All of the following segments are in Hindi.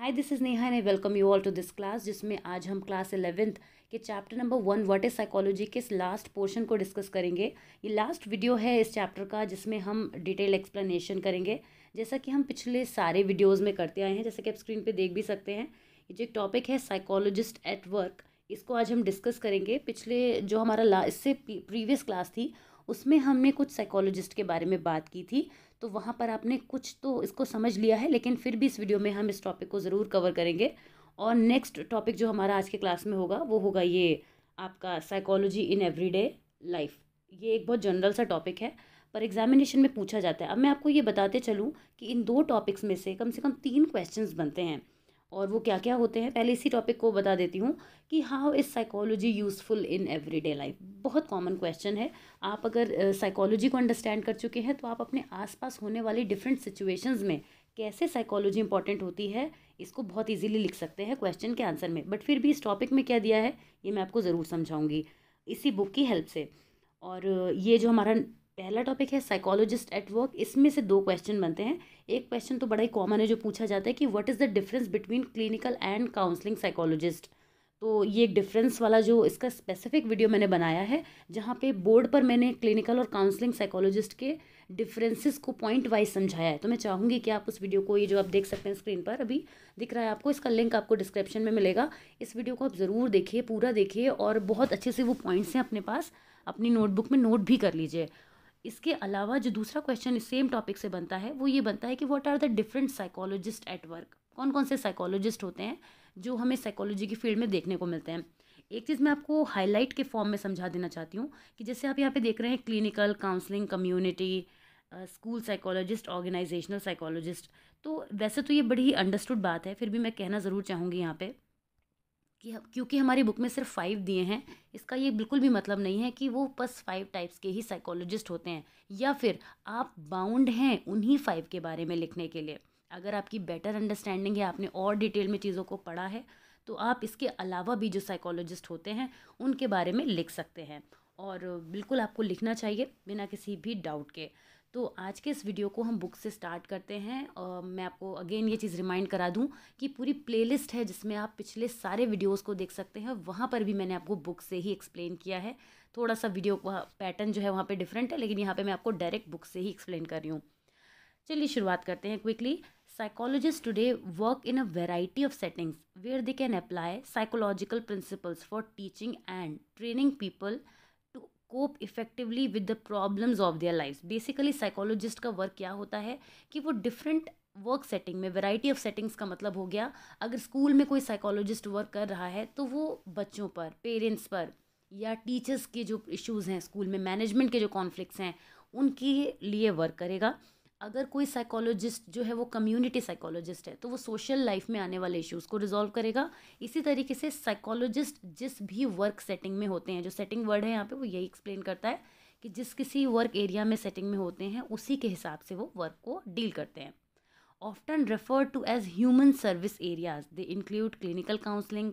हाई दिस इज़ नेहा ने welcome you all to this class जिसमें आज हम क्लास एलेवेंथ के chapter number one what is psychology के इस लास्ट पोर्शन को डिस्कस करेंगे ये लास्ट वीडियो है इस चैप्टर का जिसमें हम डिटेल एक्सप्लेनेशन करेंगे जैसा कि हम पिछले सारे वीडियोज़ में करते आए हैं जैसा कि आप स्क्रीन पर देख भी सकते हैं ये जो एक टॉपिक है साइकोलॉजिस्ट एट वर्क इसको आज हम डिस्कस करेंगे पिछले जो हमारा ला इससे प्रीवियस क्लास थी उसमें हमने कुछ साइकोलॉजिस्ट के बारे में बात की थी तो वहाँ पर आपने कुछ तो इसको समझ लिया है लेकिन फिर भी इस वीडियो में हम इस टॉपिक को ज़रूर कवर करेंगे और नेक्स्ट टॉपिक जो हमारा आज के क्लास में होगा वो होगा ये आपका साइकोलॉजी इन एवरीडे लाइफ ये एक बहुत जनरल सा टॉपिक है पर एग्जामिनेशन में पूछा जाता है अब मैं आपको ये बताते चलूँ कि इन दो टॉपिक्स में से कम से कम तीन क्वेश्चंस बनते हैं और वो क्या क्या होते हैं पहले इसी टॉपिक को बता देती हूँ कि how is psychology useful in everyday life बहुत कॉमन क्वेश्चन है आप अगर साइकोलॉजी को अंडरस्टैंड कर चुके हैं तो आप अपने आसपास होने वाली डिफरेंट सिचुएशंस में कैसे साइकोलॉजी इंपॉर्टेंट होती है इसको बहुत ईजीली लिख सकते हैं क्वेश्चन के आंसर में बट फिर भी इस टॉपिक में क्या दिया है ये मैं आपको ज़रूर समझाऊँगी इसी बुक की हेल्प से और ये जो हमारा पहला टॉपिक है साइकोलॉजिस्ट एट वर्क इसमें से दो क्वेश्चन बनते हैं एक क्वेश्चन तो बड़ा ही कॉमन है जो पूछा जाता है कि what is the difference between clinical and counselling psychologist तो ये एक डिफरेंस वाला जो इसका स्पेसिफिक वीडियो मैंने बनाया है जहाँ पे बोर्ड पर मैंने क्लिनिकल और काउंसलिंग साइकोलॉजिस्ट के डिफरेंसेस को पॉइंट वाइज समझाया है तो मैं चाहूँगी कि आप उस वीडियो को ये जो आप देख सकते हैं स्क्रीन पर अभी दिख रहा है आपको इसका लिंक आपको डिस्क्रिप्शन में मिलेगा इस वीडियो को आप ज़रूर देखिए पूरा देखिए और बहुत अच्छे से वो पॉइंट्स हैं अपने पास अपनी नोटबुक में नोट भी कर लीजिए इसके अलावा जो दूसरा क्वेश्चन सेम टॉपिक से बनता है वो ये बनता है कि what are the different psychologist at work कौन कौन से साइकोलॉजिस्ट होते हैं जो हमें साइकोलॉजी की फील्ड में देखने को मिलते हैं एक चीज़ मैं आपको हाईलाइट के फॉर्म में समझा देना चाहती हूँ कि जैसे आप यहाँ पे देख रहे हैं clinical counselling community school psychologist organisational psychologist तो वैसे तो ये बड़ी ही अंडरस्टूड बात है फिर भी मैं कहना ज़रूर चाहूँगी यहाँ पर कि क्योंकि हमारी बुक में सिर्फ फाइव दिए हैं इसका ये बिल्कुल भी मतलब नहीं है कि वो बस फाइव टाइप्स के ही साइकोलॉजिस्ट होते हैं या फिर आप बाउंड हैं उन्हीं फाइव के बारे में लिखने के लिए अगर आपकी बेटर अंडरस्टैंडिंग है आपने और डिटेल में चीज़ों को पढ़ा है तो आप इसके अलावा भी जो साइकोलॉजिस्ट होते हैं उनके बारे में लिख सकते हैं और बिल्कुल आपको लिखना चाहिए बिना किसी भी डाउट के तो आज के इस वीडियो को हम बुक से स्टार्ट करते हैं और मैं आपको अगेन ये चीज़ रिमाइंड करा दूं कि पूरी प्लेलिस्ट है जिसमें आप पिछले सारे वीडियोस को देख सकते हैं वहाँ पर भी मैंने आपको बुक से ही एक्सप्लेन किया है थोड़ा सा वीडियो पैटर्न जो है वहाँ पर डिफरेंट है लेकिन यहाँ पर मैं आपको डायरेक्ट बुक से ही एक्सप्लेन कर रही हूँ चलिए शुरुआत करते हैं quickly psychologist today work in a variety of settings where they can apply psychological principles for teaching and training people cope effectively with the problems of their life basically psychologist का वर्क क्या होता है कि वो डिफरेंट वर्क सेटिंग में वैरायटी ऑफ सेटिंग्स का मतलब हो गया अगर स्कूल में कोई साइकोलॉजिस्ट वर्क कर रहा है तो वो बच्चों पर पेरेंट्स पर या टीचर्स के जो इश्यूज़ हैं स्कूल में मैनेजमेंट के जो कॉन्फ्लिक्ट्स हैं उनके लिए वर्क करेगा अगर कोई साइकोलॉजिस्ट जो है वो कम्युनिटी साइकोलॉजिस्ट है तो वो सोशल लाइफ में आने वाले इश्यूज़ को रिजॉल्व करेगा इसी तरीके से साइकोलॉजिस्ट जिस भी वर्क सेटिंग में होते हैं जो सेटिंग वर्ड है यहाँ पे वो यही एक्सप्लेन करता है कि जिस किसी वर्क एरिया में सेटिंग में होते हैं उसी के हिसाब से वो वर्क को डील करते हैं often refer to as human service areas they include clinical counselling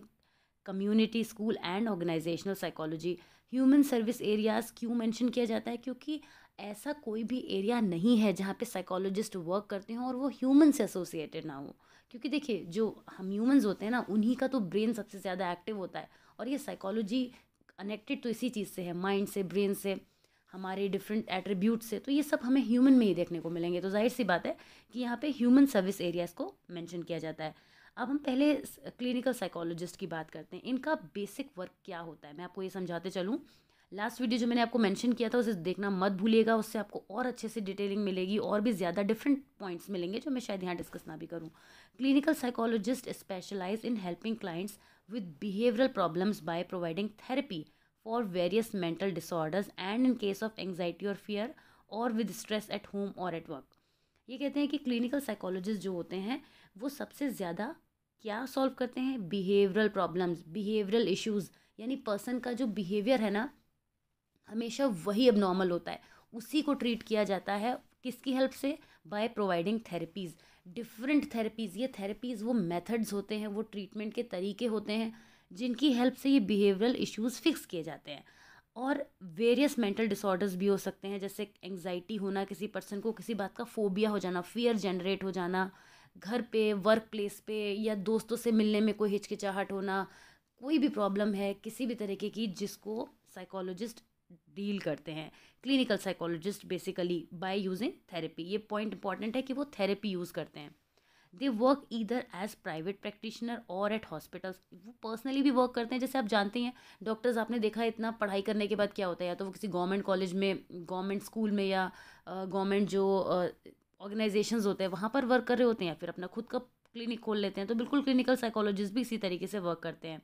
community school and organisational psychology human service areas क्यों मेंशन किया जाता है क्योंकि ऐसा कोई भी एरिया नहीं है जहाँ पे साइकोलॉजिस्ट वर्क करते हों और वो ह्यूमन से एसोसिएटेड ना हो क्योंकि देखिए जो हम ह्यूमंस होते हैं ना उन्हीं का तो ब्रेन सबसे ज़्यादा एक्टिव होता है और ये साइकोलॉजी कनेक्टेड तो इसी चीज़ से है माइंड से ब्रेन से हमारे डिफरेंट एट्रीब्यूट से तो ये सब हमें ह्यूमन में ही देखने को मिलेंगे तो जाहिर सी बात है कि यहाँ पे ह्यूमन सर्विस एरियाज़ को मेंशन किया जाता है अब हम पहले क्लिनिकल साइकोलॉजिस्ट की बात करते हैं इनका बेसिक वर्क क्या होता है मैं आपको ये समझाते चलूँ लास्ट वीडियो जो मैंने आपको मेंशन किया था उसे देखना मत भूलिएगा उससे आपको और अच्छे से डिटेलिंग मिलेगी और भी ज़्यादा डिफरेंट पॉइंट्स मिलेंगे जो मैं शायद यहाँ डिस्कस ना भी करूँ clinical psychologist specialise in helping clients with behavioural problems by providing therapy for various mental disorders and in case of anxiety और फियर और विद स्ट्रेस एट होम और एट वर्क ये कहते हैं कि क्लिनिकल साइकोलॉजिस्ट जो होते हैं वो सबसे ज़्यादा क्या सॉल्व करते हैं बिहेवियरल प्रॉब्लम्स बिहेवियरल इश्यूज़ यानी पर्सन का जो बिहेवियर है ना हमेशा वही अब नॉर्मल होता है उसी को ट्रीट किया जाता है किसकी हेल्प से by providing therapies different therapies ये थेरेपीज़ वो मेथड्स होते हैं वो ट्रीटमेंट के तरीके होते हैं जिनकी हेल्प से ये बिहेवियरल इश्यूज़ फिक्स किए जाते हैं और वेरियस मेंटल डिसऑर्डर्स भी हो सकते हैं जैसे एंगजाइटी होना किसी पर्सन को किसी बात का फोबिया हो जाना फियर जनरेट हो जाना घर पे वर्क प्लेस पे या दोस्तों से मिलने में कोई हिचकिचाहट होना कोई भी प्रॉब्लम है किसी भी तरीके की जिसको साइकोलॉजिस्ट डील करते हैं clinical psychologist basically by using therapy ये पॉइंट इंपॉर्टेंट है कि वो थेरेपी यूज़ करते हैं they work either as private practitioner और एट हॉस्पिटल्स वो पर्सनली भी वर्क करते हैं जैसे आप जानते हैं डॉक्टर्स आपने देखा है इतना पढ़ाई करने के बाद क्या होता है या तो वो किसी गवर्नमेंट कॉलेज में गवर्नमेंट स्कूल में या गवर्नमेंट जो ऑर्गेनाइजेशन होते हैं वहाँ पर वर्क कर रहे होते हैं फिर अपना खुद का क्लिनिक खोल लेते हैं तो बिल्कुल क्लिनिकल साइकोलॉजिस्ट भी इसी तरीके से वर्क करते हैं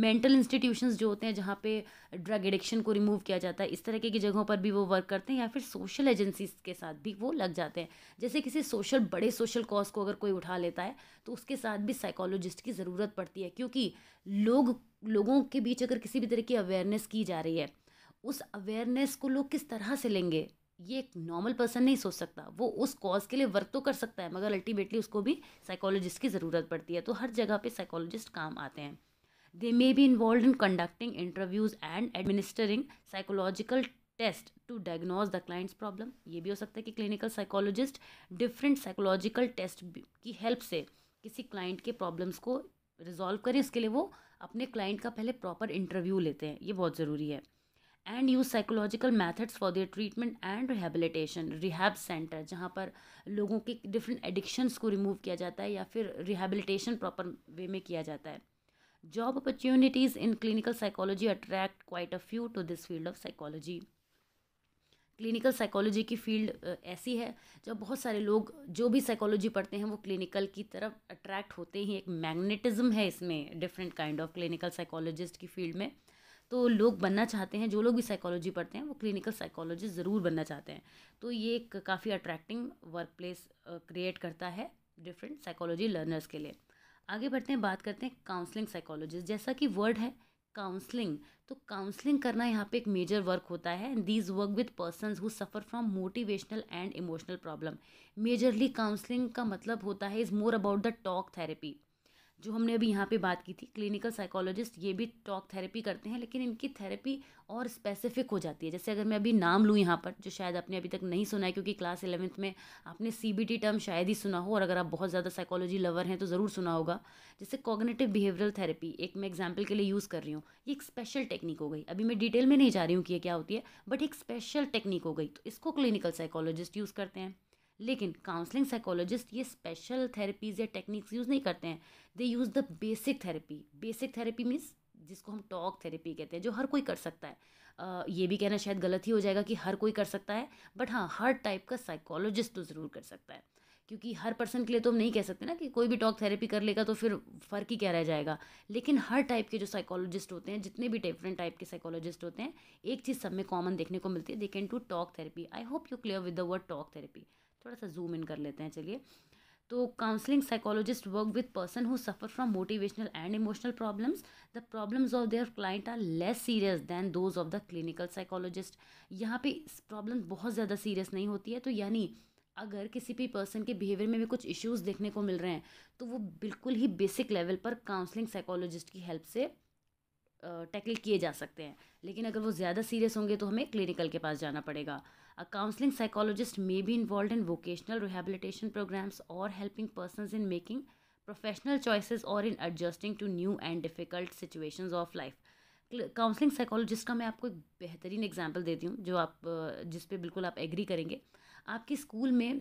मेंटल इंस्टीट्यूशंस जो होते हैं जहाँ पे ड्रग एडिक्शन को रिमूव किया जाता है इस तरह की जगहों पर भी वो वर्क करते हैं या फिर सोशल एजेंसीज के साथ भी वो लग जाते हैं जैसे किसी सोशल बड़े सोशल कॉज को अगर कोई उठा लेता है तो उसके साथ भी साइकोलॉजिस्ट की ज़रूरत पड़ती है क्योंकि लोग लोगों के बीच अगर किसी भी तरह की अवेयरनेस की जा रही है उस अवेयरनेस को लोग किस तरह से लेंगे ये एक नॉर्मल पर्सन नहीं सोच सकता वो उस कॉज के लिए वर्क तो कर सकता है मगर अल्टीमेटली उसको भी साइकोलॉजिस्ट की ज़रूरत पड़ती है तो हर जगह पे साइकोलॉजिस्ट काम आते हैं they may be involve in conducting interviews and administering psychological test to diagnose the clients problem ये भी हो सकता है कि clinical psychologist different psychological test की हेल्प से किसी क्लाइंट के प्रॉब्लम्स को रिजॉल्व करें उसके लिए वो अपने क्लाइंट का पहले प्रॉपर इंटरव्यू लेते हैं ये बहुत ज़रूरी है and use psychological methods for their treatment and rehabilitation rehab centre जहाँ पर लोगों के डिफरेंट एडिक्शंस को रिमूव किया जाता है या फिर रिहेबिलिटेशन प्रॉपर वे में किया जाता है job opportunities in clinical psychology attract quite a few to this field of psychology clinical psychology की फील्ड ऐसी है जब बहुत सारे लोग जो भी साइकोलॉजी पढ़ते हैं वो क्लिनिकल की तरफ अट्रैक्ट होते ही एक मैग्नेटिज्म है इसमें different kind of clinical psychologist की फील्ड में तो लोग बनना चाहते हैं जो लोग भी साइकोलॉजी पढ़ते हैं वो क्लिनिकल साइकोलॉजिस्ट ज़रूर बनना चाहते हैं तो ये एक काफ़ी अट्रैक्टिंग वर्क प्लेस क्रिएट करता है डिफरेंट साइकोलॉजी लर्नर्स के लिए आगे बढ़ते हैं बात करते हैं काउंसलिंग साइकोलॉजिस्ट जैसा कि वर्ड है काउंसलिंग तो काउंसलिंग करना यहाँ पे एक मेजर वर्क होता है and these work with person who suffer from motivational and emotional problem majorly counselling का मतलब होता है is more about the talk therapy जो हमने अभी यहाँ पे बात की थी क्लिनिकल साइकोलॉजिस्ट ये भी टॉक थेरेपी करते हैं लेकिन इनकी थेरेपी और स्पेसिफिक हो जाती है जैसे अगर मैं अभी नाम लूँ यहाँ पर जो शायद आपने अभी तक नहीं सुना है क्योंकि क्लास इलेवेंथ में आपने सी टर्म शायद ही सुना हो और अगर आप बहुत ज़्यादा साइकोलॉजी लवर हैं तो ज़रूर सुना होगा जैसे कॉग्नेटिव बिहेवियल थेरेपी एक मैं एग्जाम्पल के लिए यूज़ कर रही हूँ ये एक स्पेशल टेक्निक हो गई अभी मैं डिटेल में नहीं जा रही हूँ कि ये क्या होती है बट एक स्पेशल टेक्निक हो गई तो इसको क्लिनिकल साइकोलॉजिस्ट यूज़ करते हैं लेकिन काउंसलिंग साइकोलॉजिस्ट ये स्पेशल थेरेपीज या टेक्निक्स यूज़ नहीं करते हैं they use the basic therapy basic therapy means जिसको हम टॉक थेरेपी कहते हैं जो हर कोई कर सकता है आ, ये भी कहना शायद गलत ही हो जाएगा कि हर कोई कर सकता है बट हाँ हर टाइप का साइकोलॉजिस्ट तो ज़रूर कर सकता है क्योंकि हर पर्सन के लिए तो हम नहीं कह सकते ना कि कोई भी टॉक थेरेपी कर लेगा तो फिर फ़र्क ही क्या रह जाएगा लेकिन हर टाइप के जो साइकोलॉजिस्ट होते हैं जितने भी डिफरेंट टाइप के साइकोलॉजिस्ट होते हैं एक चीज़ सब में कॉमन देखने को मिलती है they can to talk therapy I hope you clear with the word talk therapy थोड़ा सा जूम इन कर लेते हैं चलिए तो counselling psychologist work with person who suffer from motivational and emotional problems the problems of their client are less serious than those of the clinical psychologist यहाँ पे प्रॉब्लम बहुत ज़्यादा सीरियस नहीं होती है तो यानी अगर किसी भी पर्सन के बिहेवियर में भी कुछ इश्यूज़ देखने को मिल रहे हैं तो वो बिल्कुल ही बेसिक लेवल पर काउंसलिंग साइकोलॉजिस्ट की हेल्प से टैकल किए जा सकते हैं लेकिन अगर वो ज़्यादा सीरियस होंगे तो हमें क्लिनिकल के पास जाना पड़ेगा uh counselling psychologist may be involve in vocational rehabilitation programmes और helping person in making professional choices और in adjusting to new and difficult situation of life counselling psychologist का मैं आपको एक बेहतरीन एग्जाम्पल देती हूँ जो आप जिस पे बिल्कुल आप एग्री करेंगे आपके स्कूल में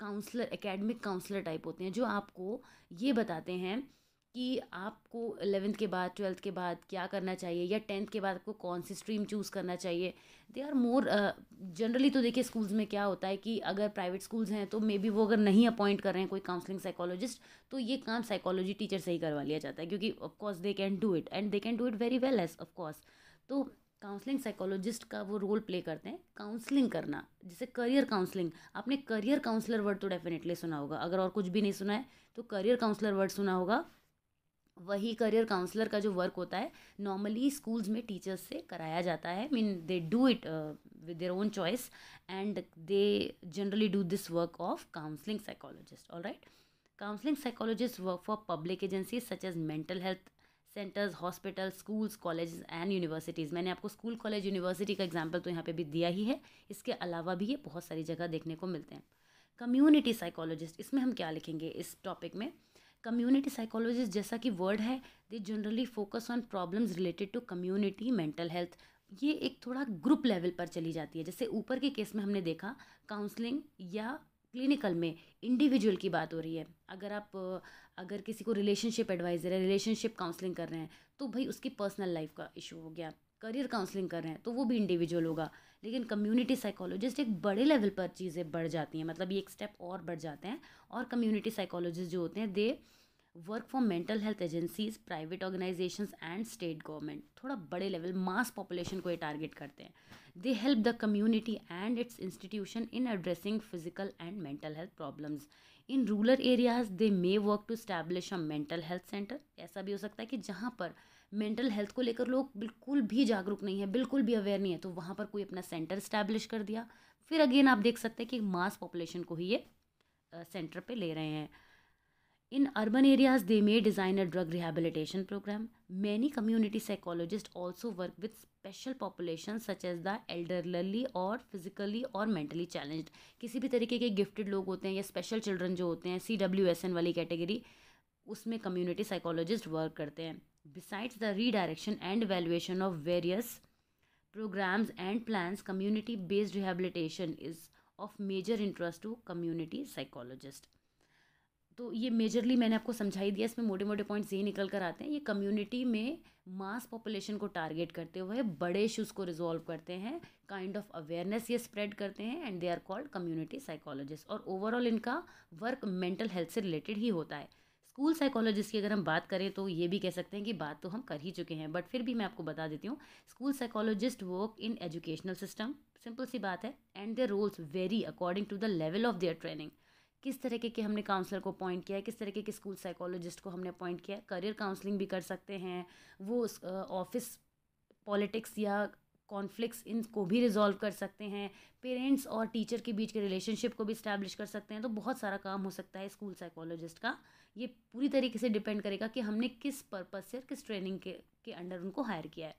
काउंसलर एकेडमिक काउंसलर टाइप होते हैं जो आपको ये बताते हैं कि आपको एलेवेंथ के बाद ट्वेल्थ के बाद क्या करना चाहिए या टेंथ के बाद आपको कौन सी स्ट्रीम चूज़ करना चाहिए दे आर मोर जनरली तो देखिए स्कूल्स में क्या होता है कि अगर प्राइवेट स्कूल्स हैं तो मे बी वो अगर नहीं अपॉइंट कर रहे हैं कोई काउंसलिंग साइकोलॉजिस्ट तो ये काम साइकोलॉजी टीचर से ही करवा लिया जाता है क्योंकि of course they can do it and they can do it very well as of course तो काउंसलिंग साइकोलॉजिस्ट का वो रोल प्ले करते हैं काउंसलिंग करना जैसे करियर काउंसलिंग आपने करियर काउंसलर वर्ड तो डेफिनेटली सुना होगा अगर और कुछ भी नहीं सुना है तो करियर काउंसलर वर्ड सुना होगा वही करियर काउंसलर का जो वर्क होता है नॉर्मली स्कूल्स में टीचर्स से कराया जाता है mean they do it with their own choice and they generally do this work of counselling psychologist all right counselling psychologist work for public agencies such as mental health centres hospital schools college and universities मैंने आपको स्कूल कॉलेज यूनिवर्सिटी का एग्जाम्पल तो यहाँ पे भी दिया ही है इसके अलावा भी ये बहुत सारी जगह देखने को मिलते हैं कम्युनिटी साइकोलॉजिस्ट इसमें हम क्या लिखेंगे इस टॉपिक में कम्युनिटी साइकोलॉजिस्ट जैसा कि वर्ड है they generally focus on problems related to community mental health ये एक थोड़ा ग्रुप लेवल पर चली जाती है जैसे ऊपर के केस में हमने देखा काउंसलिंग या क्लिनिकल में इंडिविजुअल की बात हो रही है अगर आप अगर किसी को रिलेशनशिप एडवाइज़र है रिलेशनशिप काउंसलिंग कर रहे हैं तो भाई उसकी पर्सनल लाइफ का इशू हो गया करियर काउंसलिंग कर रहे हैं तो वो भी इंडिविजुअल होगा लेकिन कम्युनिटी साइकोलॉजिस्ट एक बड़े लेवल पर चीज़ें बढ़ जाती हैं मतलब ये एक स्टेप और बढ़ जाते हैं और कम्युनिटी साइकोलॉजिस्ट जो होते हैं they work for mental health agencies private organisations and state government थोड़ा बड़े लेवल मास पॉपुलेशन को ये टारगेट करते हैं they help the community and its institution in addressing physical and mental health problems in rural areas they may work to establish a mental health centre ऐसा भी हो सकता है कि जहाँ पर मेंटल हेल्थ को लेकर लोग बिल्कुल भी जागरूक नहीं है बिल्कुल भी अवेयर नहीं है तो वहाँ पर कोई अपना सेंटर स्टैब्लिश कर दिया फिर अगेन आप देख सकते हैं कि मास पॉपुलेशन को ही ये सेंटर पे ले रहे हैं in urban areas they may design a drug rehabilitation programme many community psychologist also work with special population such as the elderly और फिजिकली और मेंटली चैलेंज किसी भी तरीके के गिफ्टेड लोग होते हैं या स्पेशल चिल्ड्रन जो होते हैं सी डब्ल्यू एस एन वाली कैटेगरी उसमें कम्युनिटी साइकोलॉजिस्ट वर्क करते हैं besides the redirection and valuation of various programmes and plan community based rehabilitation is of major interest to community psychologist तो ये मेजरली मैंने आपको समझाई दिया इसमें मोटे मोटे पॉइंट्स ये निकल कर आते हैं ये कम्युनिटी में मास पॉपुलेशन को टारगेट करते हुए बड़े इशूज़ को रिजॉल्व करते हैं काइंड ऑफ अवेयरनेस ये स्प्रेड करते हैं and they are called community psychologist और ओवरऑल इनका वर्क मेंटल हेल्थ से रिलेटेड ही होता है स्कूल साइकोलॉजिस्ट की अगर हम बात करें तो ये भी कह सकते हैं कि बात तो हम कर ही चुके हैं बट फिर भी मैं आपको बता देती हूँ school psychologist work in educational system simple सी बात है and their roles vary according to the level of their training किस तरीके के हमने काउंसलर को अपॉइंट किया है किस तरीके के स्कूल साइकोलॉजिस्ट को हमने अपॉइंट किया है करियर काउंसलिंग भी कर सकते हैं वो ऑफिस पॉलिटिक्स या इन इनको भी रिजॉल्व कर सकते हैं पेरेंट्स और टीचर के बीच के रिलेशनशिप को भी इस्टेब्लिश कर सकते हैं तो बहुत सारा काम हो सकता है स्कूल साइकोलॉजिस्ट का ये पूरी तरीके से डिपेंड करेगा कि हमने किस पर्पज़ से किस ट्रेनिंग के के अंडर उनको हायर किया है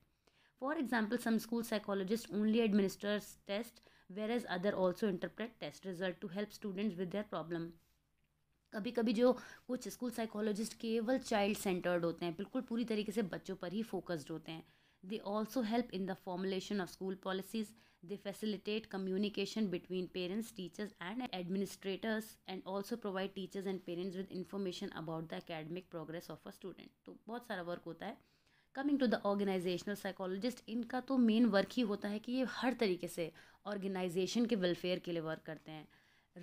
for example some school psychologist only administers test whereas other also interpret test result to help students with their problem कभी कभी जो कुछ स्कूल साइकोलॉजिस्ट केवल चाइल्ड सेंटर्ड होते हैं बिल्कुल पूरी तरीके से बच्चों पर ही फोकस्ड होते हैं they also help in the formulation of school policies they facilitate communication between parents teachers and administrators and also provide teachers and parents with information about the academic progress of a student तो बहुत सारा वर्क होता है coming to the organisational psychologist इनका तो मेन वर्क ही होता है कि ये हर तरीके से ऑर्गेनाइजेशन के वेलफेयर के लिए वर्क करते हैं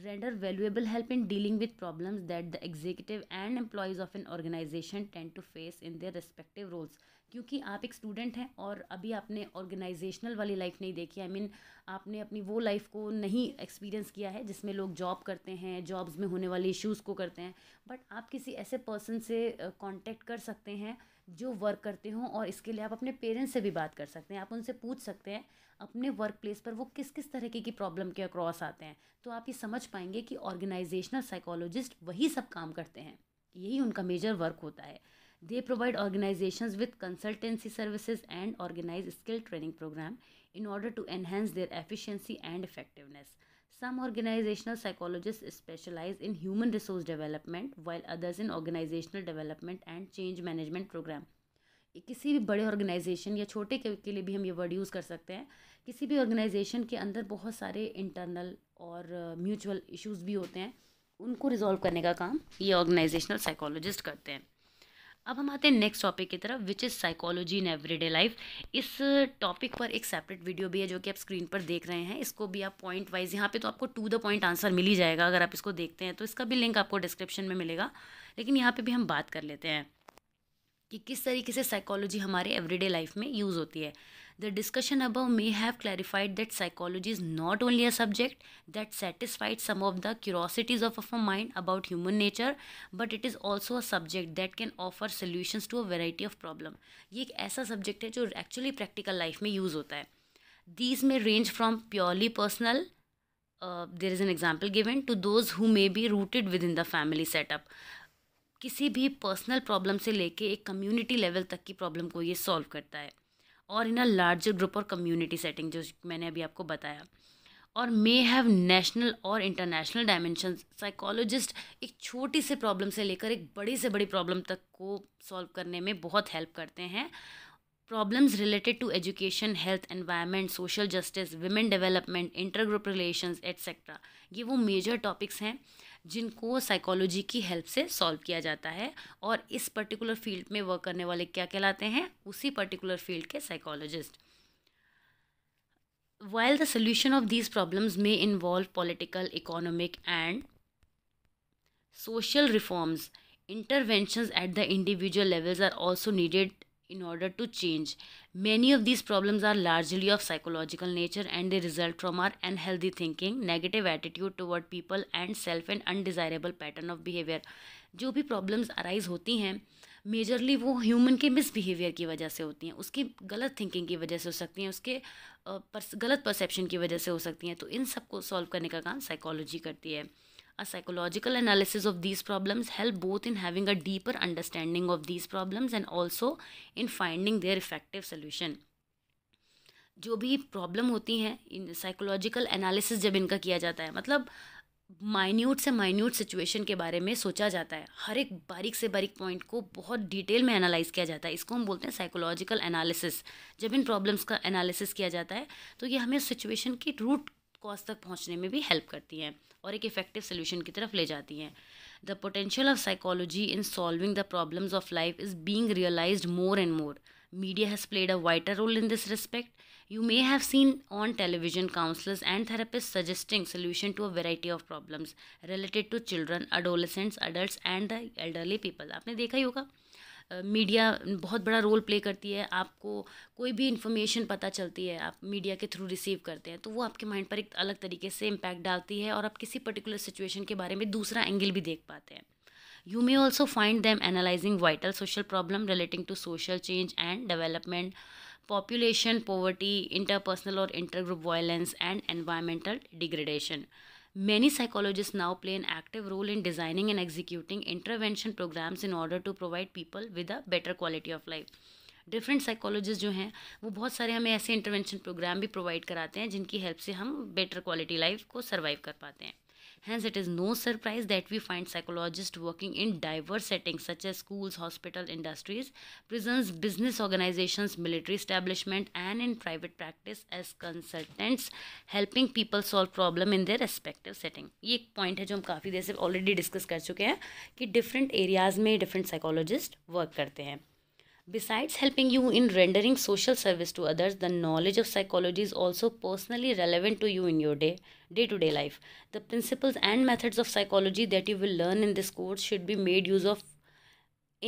render valuable help in dealing with problems that the executive and employees of an organisation tend to face in their respective roles क्योंकि आप एक स्टूडेंट हैं और अभी आपने ऑर्गेनाइजेशनल वाली लाइफ नहीं देखी आई I मीन mean, आपने अपनी वो लाइफ को नहीं एक्सपीरियंस किया है जिसमें लोग जॉब करते हैं जॉब्स में होने वाले इश्यूज़ को करते हैं बट आप किसी ऐसे पर्सन से कॉन्टेक्ट कर सकते हैं जो वर्क करते हों और इसके लिए आप अपने पेरेंट्स से भी बात कर सकते हैं आप उनसे पूछ सकते हैं अपने वर्क प्लेस पर वो किस किस तरीके की प्रॉब्लम के अक्रॉस आते हैं तो आप ये समझ पाएंगे कि ऑर्गेनाइजेशनल साइकोलॉजिस्ट वही सब काम करते हैं यही उनका मेजर वर्क होता है they provide organisation with consultancy services and organise skill training programme in order to enhance their efficiency and effectiveness Some organizational psychologists specialize in human resource development while others in organizational development and change management program. किसी भी बड़े ऑर्गेनाइजेशन या छोटे के, के लिए भी हम ये वर्ड यूज़ कर सकते हैं किसी भी ऑर्गेनाइजेशन के अंदर बहुत सारे इंटरनल और म्यूचुअल uh, इश्यूज भी होते हैं उनको रिजॉल्व करने का काम ये ऑर्गेनाइजेशनल साइकोलॉजिस्ट करते हैं अब हम आते हैं नेक्स्ट टॉपिक की तरफ which is psychology in everyday life इस टॉपिक पर एक सेपरेट वीडियो भी है जो कि आप स्क्रीन पर देख रहे हैं इसको भी आप पॉइंट वाइज यहाँ पे तो आपको टू द पॉइंट आंसर मिल ही जाएगा अगर आप इसको देखते हैं तो इसका भी लिंक आपको डिस्क्रिप्शन में मिलेगा लेकिन यहाँ पर भी हम बात कर लेते हैं कि किस तरीके से साइकोलॉजी हमारे एवरीडे लाइफ में यूज़ होती है The discussion above may have clarified that psychology is not only a subject that satisfies some of the curiosities of our mind about human nature, but it is also a subject that can offer solutions to a variety of problems. ये एक ऐसा subject है जो actually practical life में use होता है These may range from purely personal uh, there is an example given to those who may be rooted within the family setup किसी भी personal problem से लेके एक community level तक की problem को ये solve करता है और इन अ लार्जर ग्रुप और कम्युनिटी सेटिंग जो मैंने अभी आपको बताया और मे हैव नेशनल और इंटरनेशनल डायमेंशन साइकोलॉजिस्ट एक छोटी से प्रॉब्लम से लेकर एक बड़ी से बड़ी प्रॉब्लम तक को सॉल्व करने में बहुत हेल्प करते हैं problems related to education health environment social justice women development inter group etcetera ये वो मेजर टॉपिक्स हैं जिनको साइकोलॉजी की हेल्प से सॉल्व किया जाता है और इस पर्टिकुलर फील्ड में वर्क करने वाले क्या कहलाते हैं उसी पर्टिकुलर फील्ड के psychologist while the solution of these problems में involve political economic and social reforms intervention at the individual levels are also needed in order to change. Many of these problems are largely of psychological nature and they result from our unhealthy thinking, negative attitude toward people and self and undesirable pattern of behavior. जो भी problems arise होती हैं मेजरली वो ह्यूमन के मिसबिहेवियर की वजह से होती हैं उसकी गलत थिंकिंग की वजह से हो सकती हैं उसके पर्स, गलत परसेप्शन की वजह से हो सकती हैं तो इन सबको सॉल्व करने का काम साइकोलॉजी करती है A psychological analysis of these problems help both in having a deeper understanding of these problems and also in finding their effective solution. जो भी प्रॉब्लम होती हैं इन साइकोलॉजिकल एनालिसिस जब इनका किया जाता है मतलब माइन्यूट से माइन्यूट सिचुएशन के बारे में सोचा जाता है हर एक बारीक से बारीक पॉइंट को बहुत डिटेल में एनालाइज किया जाता है इसको हम बोलते हैं साइकोलॉजिकल एनालिसिस जब इन प्रॉब्लम्स का एनालिसिस किया जाता है तो ये हमें सिचुएशन की रूट कॉज तक पहुंचने में भी हेल्प करती है और एक इफेक्टिव सोल्यूशन की तरफ ले जाती हैं the potential of psychology in solving the problems of life is being realise more and more media has played a wider role in this respect you may have seen on television counsellors and therapist suggesting solution to a variety of problems related to children adolescents adult and the elderly people आपने देखा ही होगा मीडिया बहुत बड़ा रोल प्ले करती है आपको कोई भी इन्फॉर्मेशन पता चलती है आप मीडिया के थ्रू रिसीव करते हैं तो वो आपके माइंड पर एक अलग तरीके से इम्पैक्ट डालती है और आप किसी पर्टिकुलर सिचुएशन के बारे में दूसरा एंगल भी देख पाते हैं you may also find them analysing vital social problem relating to social change and development population poverty interpersonal और inter group violence and environmental degradation Many psychologists now play an active role in designing and executing intervention programs in order to provide people with a better quality of life. Different psychologist जो हैं वो बहुत सारे हमें ऐसे इंटरवेंशन प्रोग्राम भी प्रोवाइड कराते हैं जिनकी हेल्प से हम बेटर क्वालिटी लाइफ को सर्वाइव कर पाते हैं Hence, it is no surprise that we find psychologists working in diverse settings such as schools, hospital industries, prisons, business organizations, military establishment, and in private practice as consultants, helping people solve problem in their respective setting. ये एक पॉइंट है जो हम काफ़ी देर से ऑलरेडी डिस्कस कर चुके हैं कि डिफरेंट एरियाज़ में डिफरेंट साइकोलॉजिस्ट वर्क करते हैं Besides helping you in rendering social service to others, the knowledge of psychology is also personally relevant to you in your day day-to-day -day life. The principles and methods of psychology that you will learn in this course should be made use of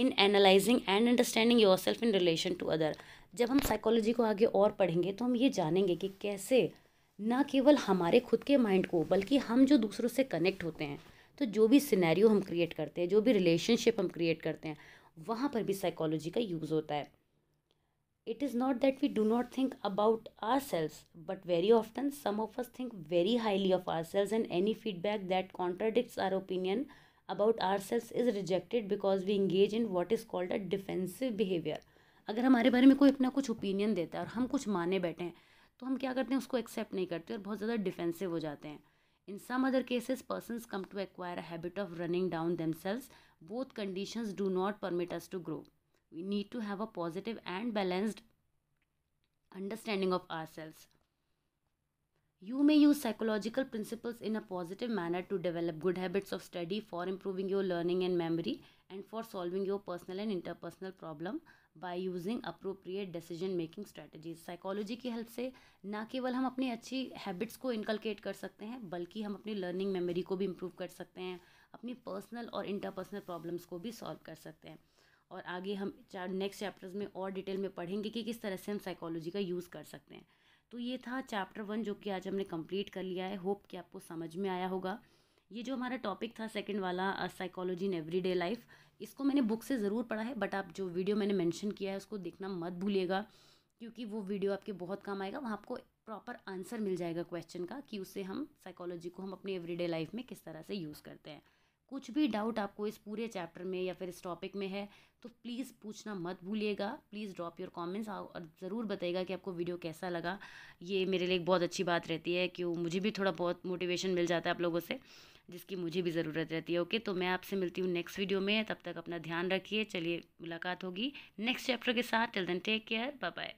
in analyzing and understanding yourself in relation to other जब हम साइकोलॉजी को आगे और पढ़ेंगे तो हम ये जानेंगे कि कैसे न केवल हमारे खुद के माइंड को बल्कि हम जो दूसरों से कनेक्ट होते हैं तो जो भी सिनेरियो हम क्रिएट करते हैं जो भी रिलेशनशिप हम क्रिएट करते हैं वहाँ पर भी साइकोलॉजी का यूज़ होता है it is not that we do not think about ourselves but very often some of us think very highly of ourselves and any feedback that contradicts our opinion about ourselves is rejected because we engage in what is called a defensive behaviour अगर हमारे बारे में कोई अपना कुछ ओपिनियन देता है और हम कुछ माने बैठे हैं तो हम क्या करते हैं उसको एक्सेप्ट नहीं करते और बहुत ज़्यादा डिफेंसिव हो जाते हैं In some other cases, persons come to acquire a habit of running down themselves. Both conditions do not permit us to grow. We need to have a positive and balanced understanding of ourselves. You may use psychological principles in a positive manner to develop good habits of study for improving your learning and memory and for solving your personal and interpersonal problem by using appropriate decision making strategies psychology की हेल्प से ना केवल हम अपनी अच्छी हैबिट्स को इनकलकेट कर सकते हैं बल्कि हम अपनी लर्निंग मेमोरी को भी इम्प्रूव कर सकते हैं अपनी पर्सनल और इंटरपर्सनल प्रॉब्लम्स को भी सॉल्व कर सकते हैं और आगे हम चार नेक्स्ट चैप्टर्स में और डिटेल में पढ़ेंगे कि किस तरह से हम साइकोलॉजी का यूज़ कर सकते हैं तो ये था चैप्टर वन जो कि आज हमने कंप्लीट कर लिया है होप कि आपको समझ में आया होगा ये जो हमारा टॉपिक था सेकंड वाला साइकोलॉजी इन एवरीडे लाइफ इसको मैंने बुक से ज़रूर पढ़ा है बट आप जो वीडियो मैंने मेंशन किया है उसको देखना मत भूलिएगा क्योंकि वो वीडियो आपके बहुत काम आएगा वहाँ आपको प्रॉपर आंसर मिल जाएगा क्वेश्चन का कि उससे हम साइकोलॉजी को हम अपनी एवरीडे लाइफ में किस तरह से यूज़ करते हैं कुछ भी डाउट आपको इस पूरे चैप्टर में या फिर इस टॉपिक में है तो प्लीज़ पूछना मत भूलिएगा प्लीज़ ड्रॉप योर कमेंट्स और ज़रूर बताइएगा कि आपको वीडियो कैसा लगा ये मेरे लिए एक बहुत अच्छी बात रहती है कि मुझे भी थोड़ा बहुत मोटिवेशन मिल जाता है आप लोगों से जिसकी मुझे भी ज़रूरत रहती है ओके तो मैं आपसे मिलती हूँ नेक्स्ट वीडियो में तब तक अपना ध्यान रखिए चलिए मुलाकात होगी नेक्स्ट चैप्टर के साथ till then take care bye bye